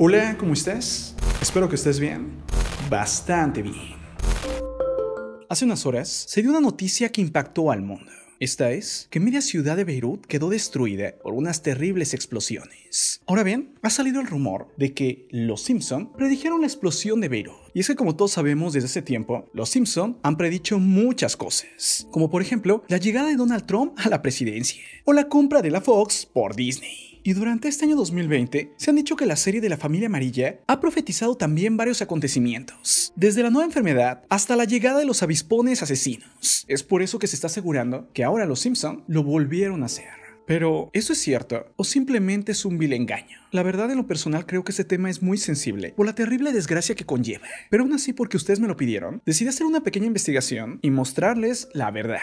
Hola, ¿cómo estás? Espero que estés bien. Bastante bien. Hace unas horas se dio una noticia que impactó al mundo. Esta es que media ciudad de Beirut quedó destruida por unas terribles explosiones. Ahora bien, ha salido el rumor de que los Simpson predijeron la explosión de Beirut. Y es que como todos sabemos desde hace tiempo, los Simpson han predicho muchas cosas, como por ejemplo la llegada de Donald Trump a la presidencia o la compra de la Fox por Disney. Y durante este año 2020 se han dicho que la serie de la familia amarilla ha profetizado también varios acontecimientos, desde la nueva enfermedad hasta la llegada de los avispones asesinos. Es por eso que se está asegurando que ahora los Simpson lo volvieron a hacer. Pero, ¿eso es cierto o simplemente es un vil engaño? La verdad, en lo personal, creo que este tema es muy sensible por la terrible desgracia que conlleva. Pero aún así, porque ustedes me lo pidieron, decidí hacer una pequeña investigación y mostrarles la verdad.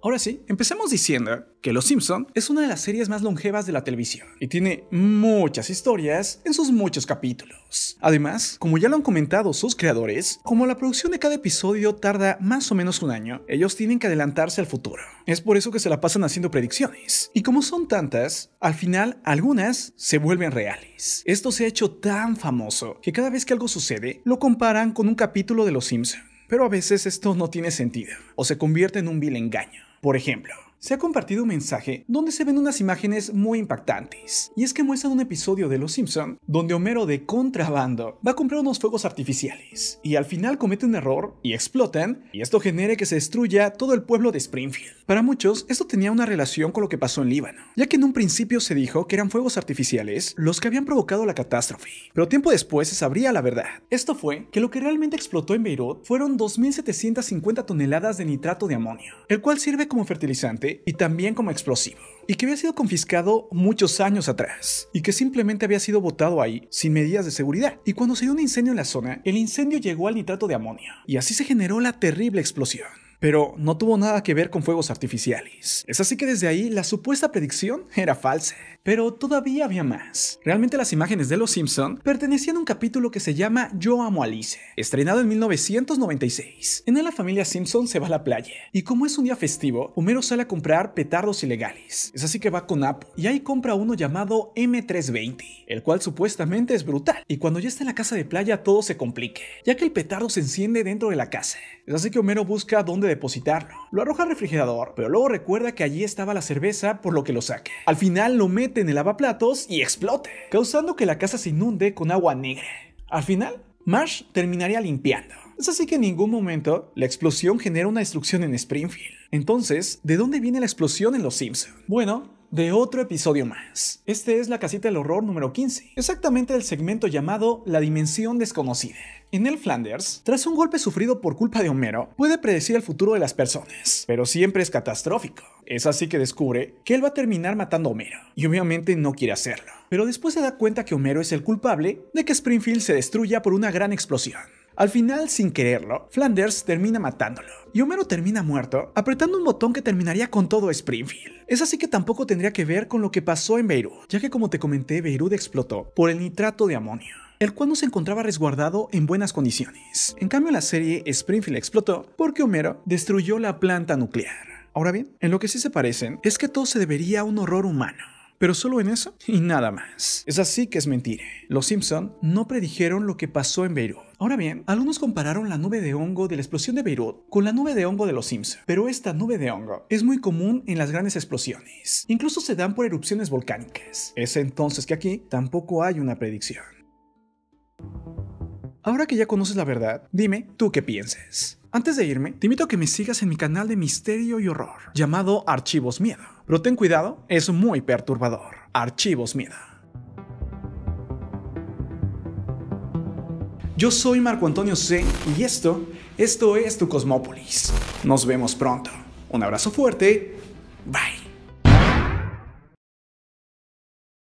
Ahora sí, empecemos diciendo que Los Simpson es una de las series más longevas de la televisión y tiene muchas historias en sus muchos capítulos. Además, como ya lo han comentado sus creadores, como la producción de cada episodio tarda más o menos un año, ellos tienen que adelantarse al futuro. Es por eso que se la pasan haciendo predicciones. Y como son tantas, al final algunas se vuelven reales. Esto se ha hecho tan famoso que cada vez que algo sucede, lo comparan con un capítulo de Los Simpson. Pero a veces esto no tiene sentido o se convierte en un vil engaño. Por ejemplo, se ha compartido un mensaje donde se ven unas imágenes muy impactantes. Y es que muestran un episodio de Los Simpson donde Homero de contrabando va a comprar unos fuegos artificiales y al final comete un error y explotan y esto genera que se destruya todo el pueblo de Springfield. Para muchos esto tenía una relación con lo que pasó en Líbano, ya que en un principio se dijo que eran fuegos artificiales los que habían provocado la catástrofe, pero tiempo después se sabría la verdad. Esto fue que lo que realmente explotó en Beirut fueron 2.750 toneladas de nitrato de amonio, el cual sirve como fertilizante y también como explosivo y que había sido confiscado muchos años atrás, y que simplemente había sido botado ahí sin medidas de seguridad. Y cuando se dio un incendio en la zona, el incendio llegó al nitrato de amonio, y así se generó la terrible explosión pero no tuvo nada que ver con fuegos artificiales. Es así que desde ahí la supuesta predicción era falsa. Pero todavía había más. Realmente las imágenes de Los Simpson pertenecían a un capítulo que se llama Yo amo a Alice, estrenado en 1996. En él la familia Simpson se va a la playa y como es un día festivo, Homero sale a comprar petardos ilegales. Es así que va con App y ahí compra uno llamado M320, el cual supuestamente es brutal. Y cuando ya está en la casa de playa todo se complica, ya que el petardo se enciende dentro de la casa. Es así que Homero busca dónde depositarlo. Lo arroja al refrigerador, pero luego recuerda que allí estaba la cerveza, por lo que lo saque. Al final lo mete en el lavaplatos y explote, causando que la casa se inunde con agua negra. Al final, Marsh terminaría limpiando. Es así que en ningún momento la explosión genera una destrucción en Springfield. Entonces, ¿de dónde viene la explosión en Los Simpson? Bueno, de otro episodio más. Este es la casita del horror número 15, exactamente el segmento llamado La Dimensión Desconocida. En el Flanders, tras un golpe sufrido por culpa de Homero, puede predecir el futuro de las personas, pero siempre es catastrófico. Es así que descubre que él va a terminar matando a Homero, y obviamente no quiere hacerlo. Pero después se da cuenta que Homero es el culpable de que Springfield se destruya por una gran explosión. Al final, sin quererlo, Flanders termina matándolo. Y Homero termina muerto, apretando un botón que terminaría con todo Springfield. Es así que tampoco tendría que ver con lo que pasó en Beirut, ya que como te comenté, Beirut explotó por el nitrato de amonio el cual no se encontraba resguardado en buenas condiciones. En cambio, la serie Springfield explotó porque Homero destruyó la planta nuclear. Ahora bien, en lo que sí se parecen es que todo se debería a un horror humano. Pero solo en eso y nada más. Es así que es mentira. Los Simpson no predijeron lo que pasó en Beirut. Ahora bien, algunos compararon la nube de hongo de la explosión de Beirut con la nube de hongo de los Simpson, pero esta nube de hongo es muy común en las grandes explosiones, incluso se dan por erupciones volcánicas. Es entonces que aquí tampoco hay una predicción. Ahora que ya conoces la verdad, dime tú qué piensas. Antes de irme, te invito a que me sigas en mi canal de misterio y horror, llamado Archivos Miedo. Pero ten cuidado, es muy perturbador. Archivos Miedo. Yo soy Marco Antonio C y esto, esto es tu Cosmópolis. Nos vemos pronto. Un abrazo fuerte. Bye.